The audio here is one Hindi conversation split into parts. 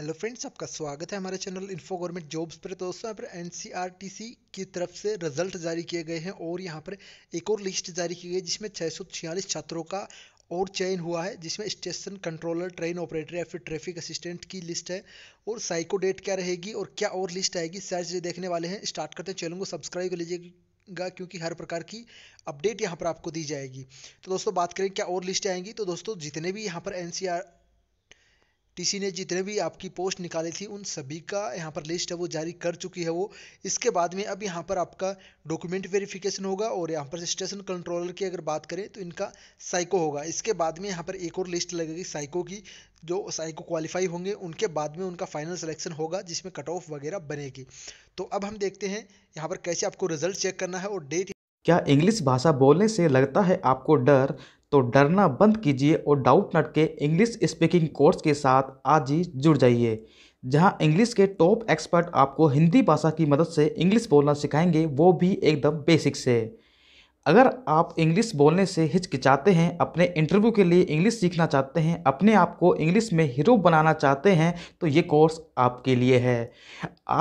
हेलो फ्रेंड्स आपका स्वागत है हमारे चैनल इन्फो गवर्नमेंट जॉब्स पर तो दोस्तों यहाँ पर एन की तरफ से रिजल्ट जारी किए गए हैं और यहाँ पर एक और लिस्ट जारी की गई जिसमें छः छात्रों का और चयन हुआ है जिसमें स्टेशन कंट्रोलर ट्रेन ऑपरेटर या फिर ट्रैफिक असिस्टेंट की लिस्ट है और साइको डेट क्या रहेगी और क्या और लिस्ट आएगी सर्च देखने वाले हैं स्टार्ट करते हैं चैनल को सब्सक्राइब कर लीजिए क्योंकि हर प्रकार की अपडेट यहाँ पर आपको दी जाएगी तो दोस्तों बात करें क्या और लिस्ट आएंगी तो दोस्तों जितने भी यहाँ पर एन टीसी ने जितने भी आपकी पोस्ट निकाली थी उन सभी का यहाँ पर लिस्ट है वो जारी कर चुकी है वो इसके बाद में अब यहाँ पर आपका डॉक्यूमेंट वेरिफिकेशन होगा और यहाँ पर स्टेशन कंट्रोलर की अगर बात करें तो इनका साइको होगा इसके बाद में यहाँ पर एक और लिस्ट लगेगी साइको की जो साइको क्वालिफाई होंगे उनके बाद में उनका फाइनल सिलेक्शन होगा जिसमें कट ऑफ वगैरह बनेगी तो अब हम देखते हैं यहाँ पर कैसे आपको रिजल्ट चेक करना है और डेट क्या इंग्लिश भाषा बोलने से लगता है आपको डर तो डरना बंद कीजिए और डाउट नट के इंग्लिश स्पीकिंग कोर्स के साथ आज ही जुड़ जाइए जहां इंग्लिश के टॉप एक्सपर्ट आपको हिंदी भाषा की मदद से इंग्लिश बोलना सिखाएंगे वो भी एकदम बेसिक से अगर आप इंग्लिश बोलने से हिचकिचाते हैं अपने इंटरव्यू के लिए इंग्लिश सीखना चाहते हैं अपने आप को इंग्लिश में हीरो बनाना चाहते हैं तो ये कोर्स आपके लिए है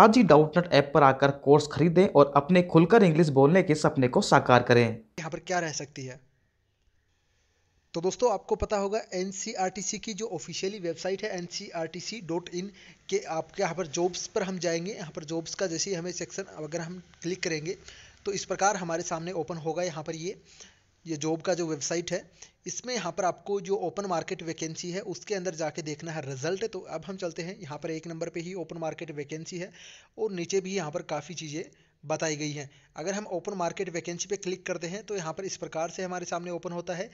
आज ही नट ऐप पर आकर कोर्स खरीदें और अपने खुलकर इंग्लिश बोलने के सपने को साकार करें यहाँ पर क्या रह सकती है तो दोस्तों आपको पता होगा एन की जो ऑफिशियली वेबसाइट है एन के आपके यहाँ पर जॉब्स पर हम जाएंगे यहाँ पर जॉब्स का जैसे ही हमें सेक्शन अगर हम क्लिक करेंगे तो इस प्रकार हमारे सामने ओपन होगा यहाँ पर ये ये जॉब का जो वेबसाइट है इसमें यहाँ पर आपको जो ओपन मार्केट वैकेंसी है उसके अंदर जाके देखना है रिजल्ट तो अब हम चलते हैं यहाँ पर एक नंबर पे ही ओपन मार्केट वैकेंसी है और नीचे भी यहाँ पर काफ़ी चीज़ें बताई गई हैं अगर हम ओपन मार्केट वैकेंसी पे क्लिक करते हैं तो यहाँ पर इस प्रकार से हमारे सामने ओपन होता है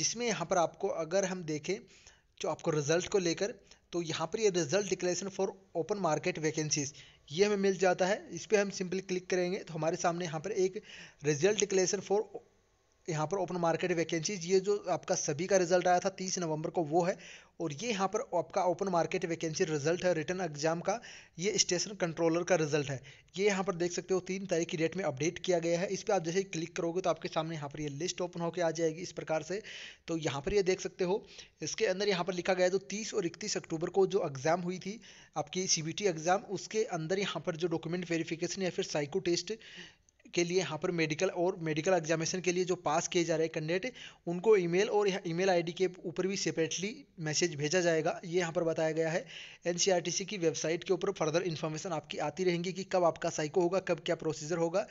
जिसमें यहाँ पर आपको अगर हम देखें जो आपको रिजल्ट को लेकर तो यहाँ पर ये result declaration for open market vacancies ये हमें मिल जाता है इस पर हम सिंपली क्लिक करेंगे तो हमारे सामने यहाँ पर एक रिजल्ट डिक्लेरेशन फॉर यहाँ पर ओपन मार्केट वैकेंसीज ये जो आपका सभी का रिजल्ट आया था तीस नवंबर को वो है और ये यहाँ पर आपका ओपन मार्केट वैकेंसी रिजल्ट है रिटर्न एग्जाम का ये स्टेशन कंट्रोलर का रिजल्ट है ये यहाँ पर देख सकते हो तीन तारीख की डेट में अपडेट किया गया है इस पर आप जैसे क्लिक करोगे तो आपके सामने यहाँ पर ये लिस्ट ओपन होकर आ जाएगी इस प्रकार से तो यहाँ पर ये देख सकते हो इसके अंदर यहाँ पर लिखा गया जो तीस और इकतीस अक्टूबर को जो एग्ज़ाम हुई थी आपकी सी एग्ज़ाम उसके अंदर यहाँ पर जो डॉक्यूमेंट वेरिफिकेशन या फिर साइको टेस्ट के लिए यहाँ पर मेडिकल और मेडिकल एग्जामिनेशन के लिए जो पास किए जा रहे कैंडिडेट उनको ईमेल और ईमेल आईडी के ऊपर भी सेपरेटली मैसेज भेजा जाएगा ये यहाँ पर बताया गया है एन e की वेबसाइट के ऊपर फर्दर इन्फॉर्मेशन आपकी आती रहेंगी कि कब आपका साइको होगा कब क्या प्रोसीजर होगा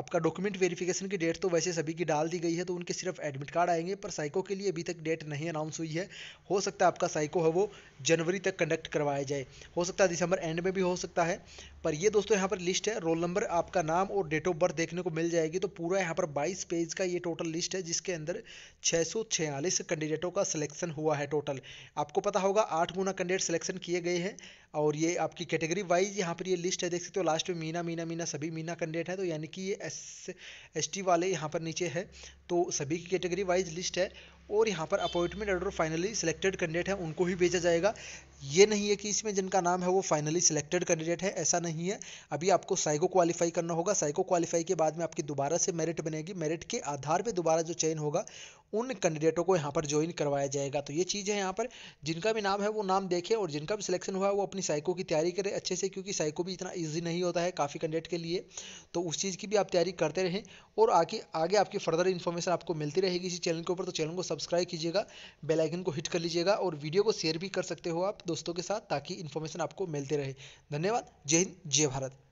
आपका डॉक्यूमेंट वेरिफिकेशन की डेट तो वैसे सभी की डाल दी गई है तो उनके सिर्फ एडमिट कार्ड आएंगे पर साइको के लिए अभी तक डेट नहीं अनाउंस हुई है हो सकता है आपका साइको है वो जनवरी तक कंडक्ट करवाया जाए हो सकता है दिसंबर एंड में भी हो सकता है पर ये दोस्तों यहाँ पर लिस्ट है रोल नंबर आपका नाम और डेट ऑफ बर्थ देखने को मिल जाएगी तो पूरा यहाँ पर 22 पेज का ये टोटल लिस्ट है जिसके अंदर छः कैंडिडेटों का सिलेक्शन हुआ है टोटल आपको पता होगा आठ गुना कैंडिडेट सिलेक्शन किए गए हैं और ये आपकी कैटेगरी वाइज यहाँ पर ये लिस्ट है देख सकते हो तो लास्ट में मीना मीना मीना सभी मीना कैंडिडेट है तो यानी कि ये एस एस वाले यहाँ पर नीचे है तो सभी की कैटेगरी वाइज लिस्ट है और यहाँ पर appointment order finally selected candidate हैं उनको ही भेजा जाएगा ये नहीं है कि इसमें जिनका नाम है वो फाइनली सिलेक्टेड कैंडिडेट है ऐसा नहीं है अभी आपको साइको क्वालिफाई करना होगा साइको क्वालिफाई के बाद में आपकी दोबारा से मेरिट बनेगी मेरिट के आधार पे दोबारा जो चयन होगा उन कैंडिडेटों को यहाँ पर ज्वाइन करवाया जाएगा तो ये चीज़ है यहाँ पर जिनका भी नाम है वो नाम देखें और जिनका भी सिलेक्शन हुआ है वो अपनी साइको की तैयारी करें अच्छे से क्योंकि साइको भी इतना ईजी नहीं होता है काफ़ी कैंडिडेट के लिए तो उस चीज़ की भी आप तैयारी करते रहें और आगे आगे आपकी फर्दर इन्फॉर्मेशन आपको मिलती रहेगी इसी चैनल के ऊपर तो चैनल को सब्सक्राइब कीजिएगा बेलाइकन को हिट कर लीजिएगा और वीडियो को शेयर भी कर सकते हो आप दोस्तों के साथ ताकि इन्फॉर्मेशन आपको मिलते रहे धन्यवाद जय हिंद जय भारत